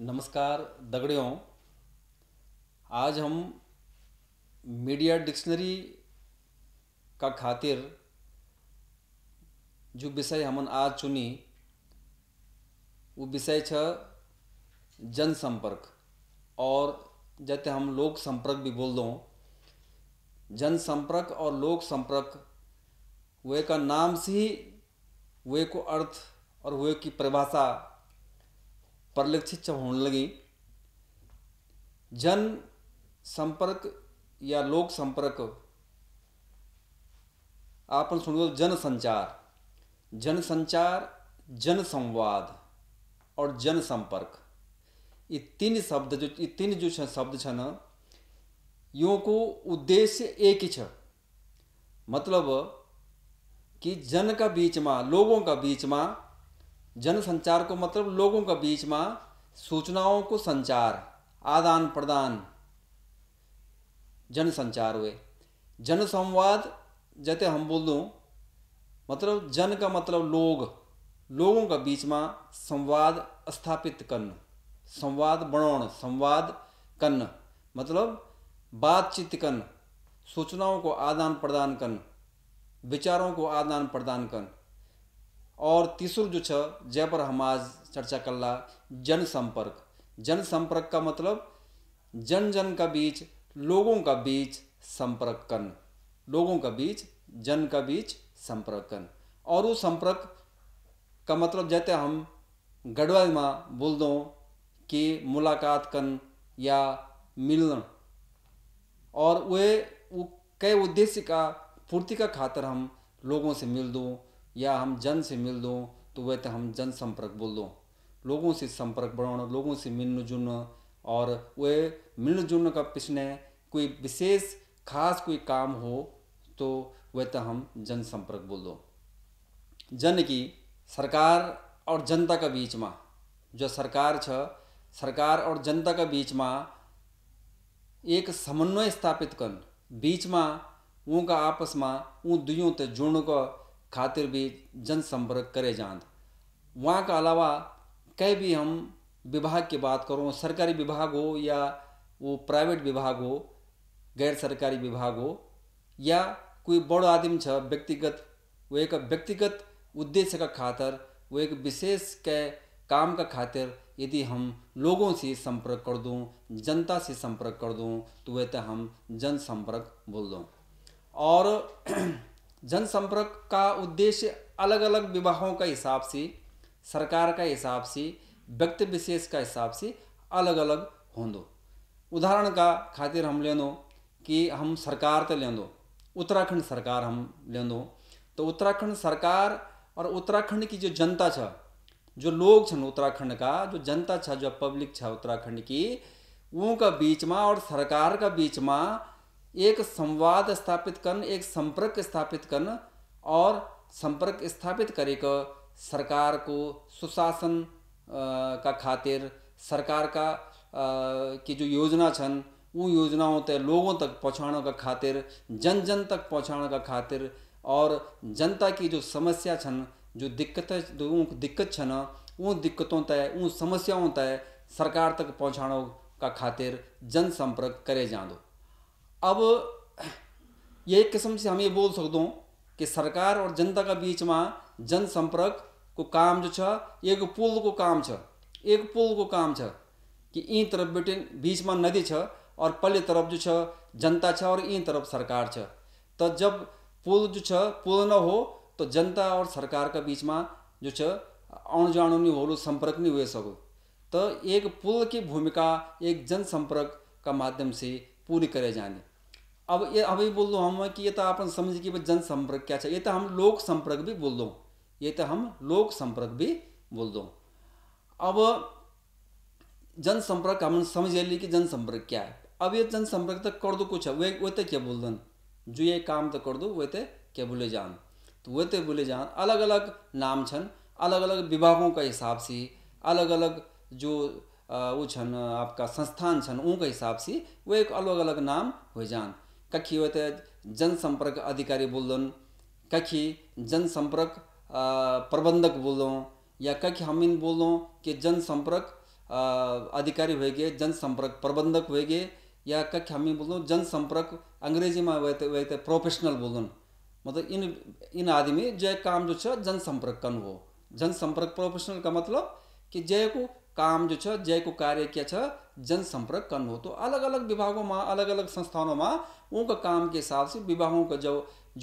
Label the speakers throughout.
Speaker 1: नमस्कार दगड़ियों आज हम मीडिया डिक्शनरी का खातिर जो विषय हमन आज चुनी वो विषय छ जनसंपर्क और जैसे हम लोक संपर्क भी बोल दो जनसंपर्क और लोक संपर्क वे का नाम से ही वे को अर्थ और वे की परिभाषा परिलक्षित होने लगी जन संपर्क या लोक संपर्क आपन सुन जन संचार जन संचार जन संवाद और जन संपर्क ये तीन शब्द जो ये तीन जो शब्द छन यो को उद्देश्य एक ही छ मतलब कि जन का बीच में लोगों का बीच में जनसंचार को मतलब लोगों का बीच में सूचनाओं को संचार आदान प्रदान जनसंचार हुए जनसंवाद जैसे हम बोल दूँ मतलब जन का मतलब लोग लोगों का बीच में संवाद स्थापित करन संवाद बनाण संवाद करन मतलब बातचीत करन सूचनाओं को आदान प्रदान करन विचारों को आदान प्रदान करन और तीसरो जो छ जै पर आज चर्चा कर ला जनसंपर्क जनसंपर्क का मतलब जन जन का बीच लोगों का बीच संपर्क कन लोगों का बीच जन का बीच संपर्क कन और वो संपर्क का मतलब जैसे हम गढ़वा में बोल दो कि मुलाकात कन या मिलन और वे वो कई उद्देश्य का पूर्ति का खातर हम लोगों से मिल दूँ या हम जन से मिल दूँ तो वह तो हम जन संपर्क बोल दूँ लोगों से संपर्क बढ़ाना लोगों से मिलन जुलना और वह मिलन जुलना का पिछने कोई विशेष खास कोई काम हो तो वह तो हम जन संपर्क बोल दो जन की सरकार और जनता का बीच में जो सरकार छ सरकार और जनता का बीच में एक समन्वय स्थापित कर बीच में उनका आपस में उन दुइयों तक जोड़ने का खातिर भी जनसंपर्क करे जांद वहाँ का अलावा कहीं भी हम विभाग की बात करूँ सरकारी विभाग हो या वो प्राइवेट विभाग हो गैर सरकारी विभाग हो या कोई बड़ो आदमी छ व्यक्तिगत वो एक व्यक्तिगत उद्देश्य का खातर वो एक विशेष के काम का खातिर यदि हम लोगों से संपर्क कर दूँ जनता से संपर्क कर दूँ तो वह तो हम जनसंपर्क बोल दूँ और जनसंपर्क का उद्देश्य अलग अलग विभागों का हिसाब से सरकार का हिसाब से व्यक्ति विशेष का हिसाब से अलग अलग होंदो उदाहरण का खातिर हम ले कि हम सरकार तो ले उत्तराखंड सरकार हम ले तो उत्तराखंड सरकार और उत्तराखंड की जो जनता छ जो लोग छन उत्तराखंड का जो जनता छ जो पब्लिक छ उत्तराखंड की उनका बीच में और सरकार का बीच में एक संवाद स्थापित कर एक संपर्क स्थापित कर और संपर्क स्थापित कर सरकार को सुशासन का खातिर सरकार का की जो योजना छन वो योजनाओं तय लोगों तक पहुँचाने का खातिर जन जन तक पहुँचाने का खातिर और जनता की जो समस्या छन जो दिक्कत जो दिक्कत छन उन दिक्कतों तय उन समस्याओं तय सरकार तक पहुँचाने का खातिर जनसंपर्क करे दो अब ये एक किस्म से हम ये बोल सकदूं कि सरकार और जनता का बीच में जनसंपर्क को काम जो छ एक पुल को काम छ एक पुल को काम छ कि इन तरफ बिटिन बीच में नदी छ और पल्ले तरफ जो छ जनता छ और इन तरफ सरकार छ तो जब पुल जो छ पुल न हो तो जनता और सरकार का बीच में जो छ आण जाणु नहीं हो संपर्क नहीं हुए सको तो एक पुल की भूमिका एक जनसंपर्क का माध्यम से पूरी करे जानी अब ये अभी बोल दो हम कि ये तो अपन समझ कि जन संपर्क क्या चाहिए ये तो हम लोक संपर्क भी बोल दो ये तो हम लोक संपर्क भी बोल दो अब जन संपर्क हम समझ ली कि जन संपर्क क्या है अब ये जन संपर्क तो कर दो कुछ है वे वे तो क्या बोल दन जो ये काम तो कर दो वे तो क्या बोले जान तो वे तो बोले जान अलग अलग नाम छन अलग अलग विभागों का हिसाब से अलग अलग जो वो छन आपका संस्थान छन उनका हिसाब से वो एक अलग अलग नाम हो जान कखी होते जनसंपर्क अधिकारी बोल दोन कखी जनसंपर्क प्रबंधक बोल या कखी हम इन बोल कि जनसंपर्क अधिकारी होएगे गए जनसंपर्क प्रबंधक होएगे या कखी हम बोल दो जनसंपर्क अंग्रेजी में वे वे प्रोफेशनल बोल मतलब इन इन आदमी जय काम जो है जनसंपर्क कन हो जनसंपर्क प्रोफेशनल का मतलब कि जय को काम जो છે જયકો कार्य क्या छ जनसंपर्क करनु तो अलग अलग विभागों में अलग अलग संस्थानों में उनके काम के हिसाब से विभागों का जो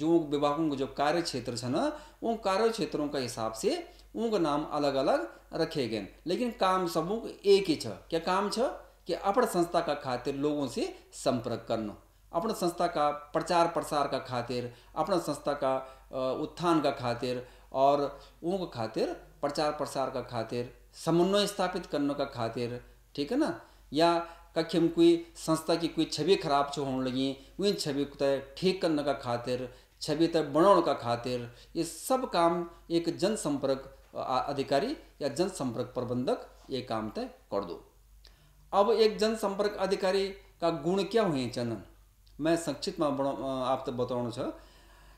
Speaker 1: जो विभागों का जो कार्य क्षेत्र छन उन कार्य क्षेत्रों का हिसाब से उनका नाम अलग अलग रखे गए लेकिन काम सब एक ही छ क्या काम छ कि अपने संस्था का खातिर लोगों से संपर्क करना अपने संस्था का प्रचार प्रसार का खातिर अपने संस्था का उत्थान का खातिर और उनका खातिर प्रचार प्रसार का खातिर समन्वय स्थापित करने का खातिर ठीक है ना या कखिम कोई संस्था की कोई छवि खराब छो होने लगी वही छवि को ठीक करने का खातिर छवि तय बनाने का खातिर ये सब काम एक जनसंपर्क अधिकारी या जनसंपर्क प्रबंधक ये काम तय कर दो अब एक जनसंपर्क अधिकारी का गुण क्या हुए चंदन मैं संक्षिप्त में आप तो बताऊँ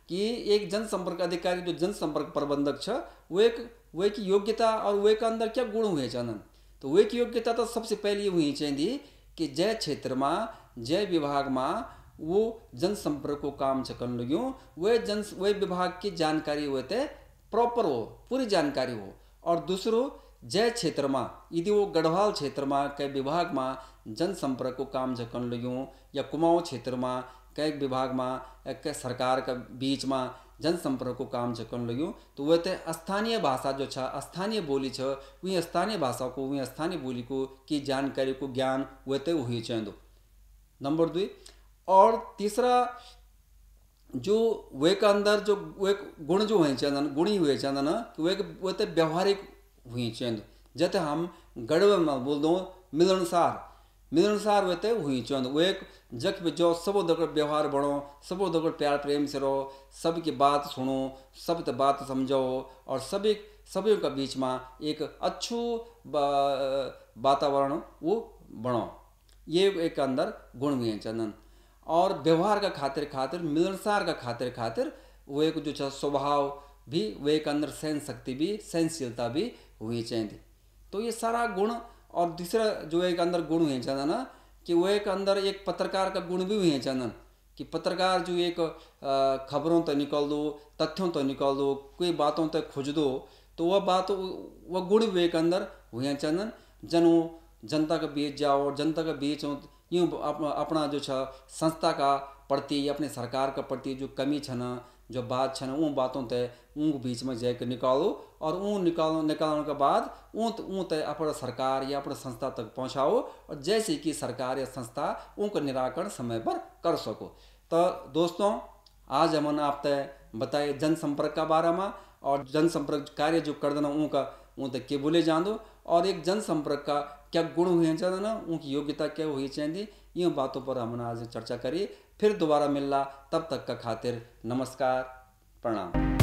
Speaker 1: कि एक जनसंपर्क अधिकारी जो जनसंपर्क प्रबंधक छ वो एक वे की योग्यता और वे का अंदर क्या गुण हुए चंदन तो वे की योग्यता तो सबसे पहले हुई चाहिए कि जय क्षेत्र में जय विभाग में वो जनसंपर्क को काम छकन लग्यो वे जन वे विभाग की जानकारी हुए थे प्रॉपर हो पूरी जानकारी हो और दूसरो जय क्षेत्र में यदि वो गढ़वाल क्षेत्र में कई विभाग में जनसंपर्क को काम झकन लग्यो या कुमाऊँ क्षेत्र में कई विभाग में सरकार का बीच में जनसंपर्क को काम કરણ लगे तो वह તે स्थानीय भाषा जो छ स्थानीय बोली छ वही स्थानीय को वही स्थानीय बोलीको जानकारी को ज्ञान वह ते हुई चंदो नंबर दुई और तीसरा जो वे का अंदर जो वे गुण जो हुए चंदन गुणी हुए चंदन वे वह ते व्यवहारिक हुई दो जैसे हम गढ़ में बोल दो मिलनसार मिलनसार वेते हुई चंद वे जख में जो सब दगड़ व्यवहार बढ़ो सब दगड़ प्यार प्रेम से रहो सबकी बात सुनो सब त बात समझो और सभी सभी का बीच में एक अच्छू वातावरण वो बनो ये एक अंदर गुण हुए चंदन और व्यवहार का खातिर खातिर मिलनसार का खातिर खातिर वो एक जो स्वभाव भी वे एक अंदर सहन शक्ति भी सहनशीलता भी हुई चाहिए तो ये सारा गुण और दूसरा जो एक अंदर गुण हुए चंदन कि वो एक अंदर एक पत्रकार का गुण भी हुए चंदन कि पत्रकार जो एक खबरों तो निकल दो तथ्यों तो निकल दो कोई बातों तक खोज दो तो वह बात वह गुण भी एक अंदर हुए चंदन जन वो जनता के बीच जाओ और जनता के बीच हो यूँ अपना जो छ संस्था का प्रति अपने सरकार का प्रति जो कमी छ जो बात छ उन बातों तय उन बीच में जाकर निकालो और ऊन निकाल निकालने के बाद ऊँ ऊँ तय अपने सरकार या अपने संस्था तक पहुँचाओ और जैसे कि सरकार या संस्था उनका निराकरण समय पर कर सको तो दोस्तों आज हम आप तय बताए जनसंपर्क का बारे में और जनसंपर्क कार्य जो कर देना ऊँ का ऊँ तक के बोले जान दो और एक जनसंपर्क का क्या गुण हुए चाहिए ना उनकी योग्यता क्या हुई चाहिए इन बातों पर हमने आज चर्चा करी फिर दोबारा मिलना तब तक का खातिर नमस्कार प्रणाम